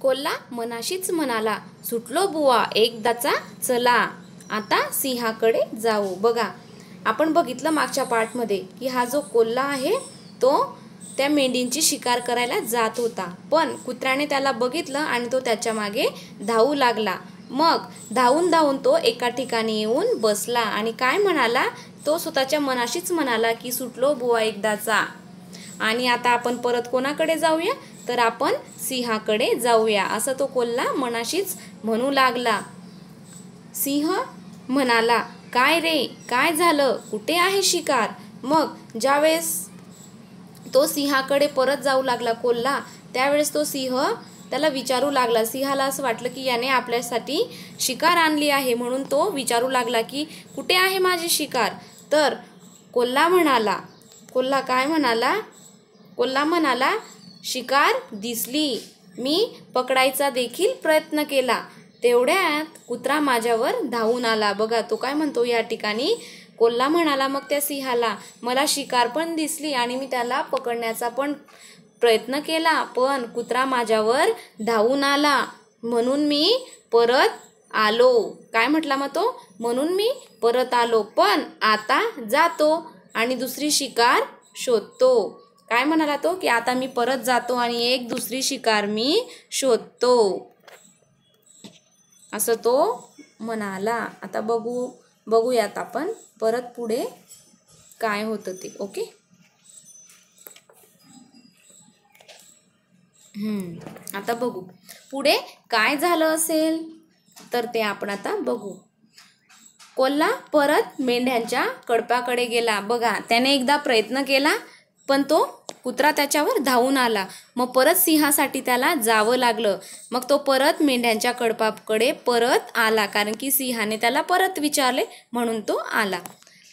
कोल्हा मनाशीच म्हणाला सुटलो बुवा एकदाचा चला आता सिंहाकडे जाऊ बघा आपण बघितलं मागच्या पार्टमध्ये की हा जो कोल्हा आहे तो त्या मेंढींची शिकार करायला जात होता पण कुत्र्याने त्याला बघितलं आणि तो त्याच्या मागे धावू लागला मग धावून धावून तो एका ठिकाणी येऊन बसला आणि काय म्हणाला तो स्वतःच्या मनाशीच म्हणाला की सुटलो बुवा एकदाचा आणि आता आपण परत कोणाकडे जाऊया तर आपण सिंहाकडे जाऊया असं तो कोल्हा मनाशीच म्हणू लागला सिंह म्हणाला काय रे काय झालं कुठे आहे शिकार मग ज्यावेळेस तो सिंहाकडे परत जाऊ लागला कोल्हा त्यावेळेस तो सिंह त्याला विचारू लागला सिंहाला असं वाटलं की याने आपल्यासाठी शिकार आणली आहे म्हणून तो विचारू लागला की कुठे आहे माझी शिकार तर कोल्हा म्हणाला कोल्हा काय म्हणाला कोल्हा म्हणाला शिकार दिसली मी पकडायचा देखील प्रयत्न केला तेवढ्यात कुत्रा माझ्यावर धावून आला बघा तो काय म्हणतो या ठिकाणी कोल्हा म्हणाला मग त्या सिंहाला मला शिकार पण दिसली आणि मी त्याला पकडण्याचा पण प्रयत्न केला पण कुत्रा माझ्यावर धावून आला म्हणून मी परत आलो काय म्हटला मग तो म्हणून मी परत आलो पण आता जातो आणि दुसरी शिकार शोधतो काय म्हणाला तो की आता मी परत जातो आणि एक दुसरी शिकार मी शोधतो असं तो म्हणाला आता बघू बघूयात आपण परत पुढे काय होतं ते ओके आता बघू पुढे काय झालं असेल तर ते आपण आता बघू कोल्हा परत मेंढ्यांच्या कडपाकडे गेला बघा त्याने एकदा प्रयत्न केला पण तो कुत्रा त्याच्यावर धावून आला मग परत सिंहासाठी त्याला जावं लागलं मग तो परत मेंढ्यांच्या कडपाकडे परत आला कारण की सिंहाने त्याला परत विचारले म्हणून तो आला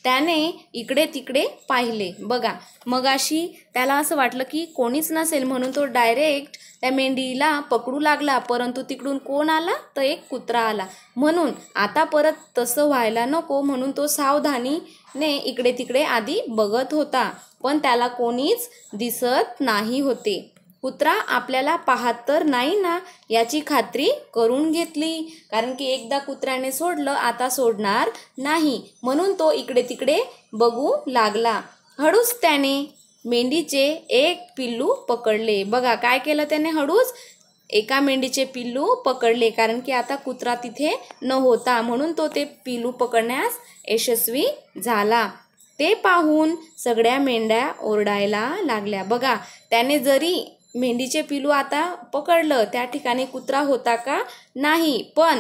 त्याने इकडे तिकडे पाहिले बघा मग अशी त्याला असं वाटलं की कोणीच नसेल म्हणून तो डायरेक्ट त्या मेंढीला पकडू लागला परंतु तिकडून कोण आला तर एक कुत्रा आला म्हणून आता परत तसं व्हायला नको म्हणून तो सावधानीने इकडे तिकडे आधी बघत होता पण त्याला कोणीच दिसत नाही होते कुत्रा आपल्याला पाहत तर नाही ना याची खात्री करून घेतली कारण की एकदा कुत्र्याने सोडलं आता सोडणार नाही म्हणून तो इकडे तिकडे बघू लागला हळूच त्याने मेंढीचे एक पिल्लू पकडले बघा काय केलं त्याने हळूच एका मेंढीचे पिल्लू पकडले कारण की आता कुत्रा तिथे न होता म्हणून तो ते पिल्लू पकडण्यास यशस्वी झाला ते पाहून सगळ्या मेंढ्या ओरडायला लागल्या बघा त्याने जरी मेंढीचे पिलू आता पकडलं त्या ठिकाणी कुत्रा होता का नाही पण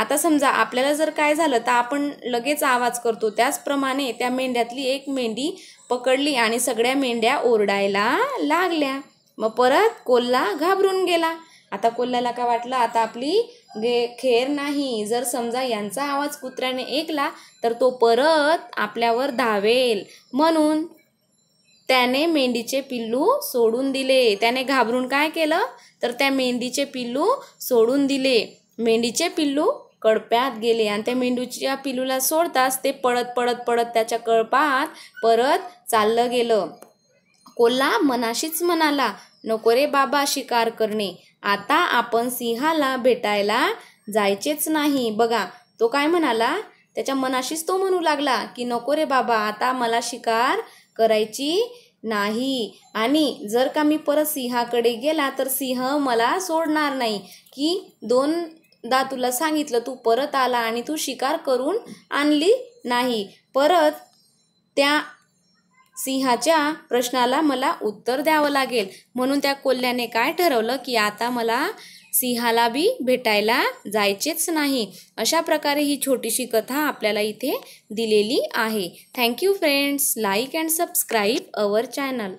आता समजा आपल्याला जर काय झालं तर आपण लगेच आवाज करतो त्याचप्रमाणे त्या मेंढ्यातली एक मेंढी पकडली आणि सगळ्या मेंढ्या ओरडायला लागल्या मग परत कोल्हा घाबरून गेला आता कोल्ह्याला काय वाटलं आता आपली गे खेर नाही जर समजा यांचा आवाज कुत्र्याने ऐकला तर तो परत आपल्यावर धावेल म्हणून त्याने मेंढीचे पिल्लू सोडून दिले त्याने घाबरून काय केलं तर त्या मेंढीचे पिल्लू सोडून दिले मेंढीचे पिल्लू कळप्यात गेले आणि त्या मेंढूच्या पिल्लूला सोडताच ते पळत पळत पडत त्याच्या कळपात परत चाललं गेलं कोल्हा मनाशीच म्हणाला नको रे बाबा शिकार करणे आता आपण सिंहाला भेटायला जायचेच नाही बघा तो काय म्हणाला त्याच्या मनाशीच तो म्हणू लागला की नको रे बाबा आता मला शिकार करायची नाही आणि जर का मी परत सिंहाकडे गेला तर सिंह मला सोडणार नाही की दोन तुला सांगितलं तू परत आला आणि तू शिकार करून आणली नाही परत त्या सिंहाच्या प्रश्नाला मला उत्तर द्यावं लागेल म्हणून त्या कोल्ह्याने काय ठरवलं की आता मला सिंहाला बी भेटायला जायचेच नाही अशा प्रकारे ही छोटीशी कथा आपल्याला इथे दिलेली आहे thank you friends like and subscribe our channel